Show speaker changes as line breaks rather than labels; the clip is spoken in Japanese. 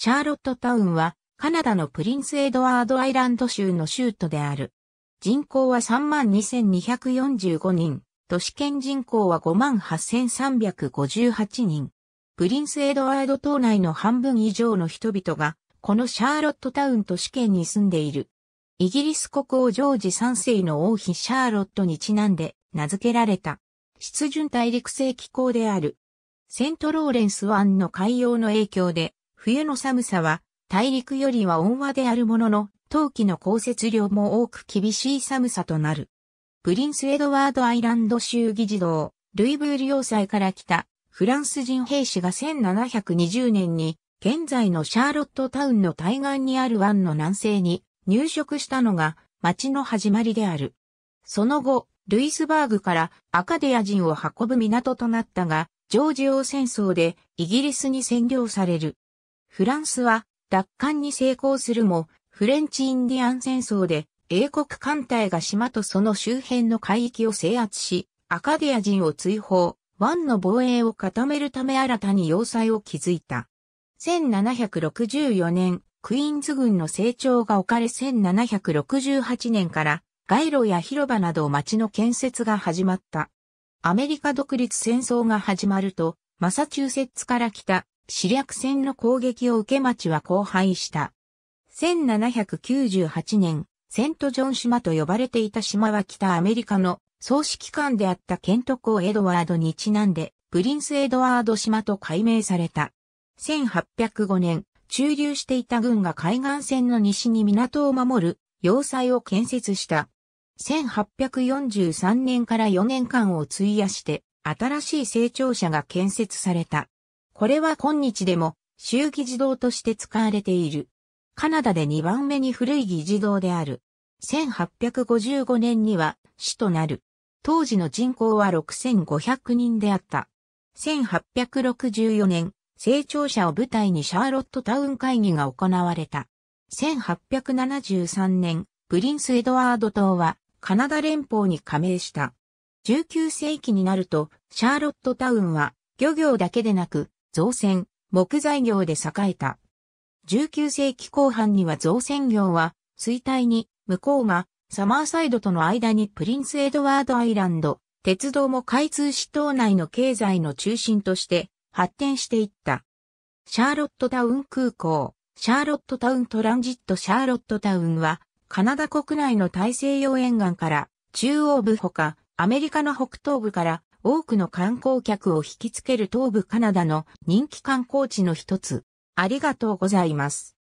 シャーロットタウンはカナダのプリンスエドワードアイランド州の州都である。人口は32,245人、都市圏人口は58,358人。プリンスエドワード島内の半分以上の人々が、このシャーロットタウン都市圏に住んでいる。イギリス国王ジョージ3世の王妃シャーロットにちなんで名付けられた。湿潤大陸性気候である。セントローレンス湾の海洋の影響で冬の寒さは大陸よりは温和であるものの、冬季の降雪量も多く厳しい寒さとなる。プリンス・エドワード・アイランド州議事堂、ルイブール要塞から来たフランス人兵士が1720年に現在のシャーロットタウンの対岸にある湾の南西に入植したのが町の始まりである。その後、ルイスバーグからアカデア人を運ぶ港となったが、ジョージ王戦争でイギリスに占領される。フランスは奪還に成功するも、フレンチインディアン戦争で英国艦隊が島とその周辺の海域を制圧し、アカディア人を追放、湾の防衛を固めるため新たに要塞を築いた。1764年、クイーンズ軍の成長が置かれ1768年から街路や広場など町の建設が始まった。アメリカ独立戦争が始まると、マサチューセッツから来た死略戦の攻撃を受け町は荒廃した。1798年、セントジョン島と呼ばれていた島は北アメリカの総指揮官であったケント公エドワードにちなんで、プリンスエドワード島と改名された。1805年、駐留していた軍が海岸線の西に港を守る要塞を建設した。1843年から4年間を費やして、新しい成長者が建設された。これは今日でも、衆議事堂として使われている。カナダで2番目に古い議事堂である。1855年には市となる。当時の人口は6500人であった。1864年、成長者を舞台にシャーロットタウン会議が行われた。1873年、プリンス・エドワード島はカナダ連邦に加盟した。19世紀になると、シャーロットタウンは漁業だけでなく、造船、木材業で栄えた。19世紀後半には造船業は衰退に、向こうがサマーサイドとの間にプリンスエドワードアイランド、鉄道も開通し島内の経済の中心として発展していった。シャーロットタウン空港、シャーロットタウントランジットシャーロットタウンは、カナダ国内の大西洋沿岸から中央部ほか、アメリカの北東部から多くの観光客を引きつける東部カナダの人気観光地の一つ。ありがとうございます。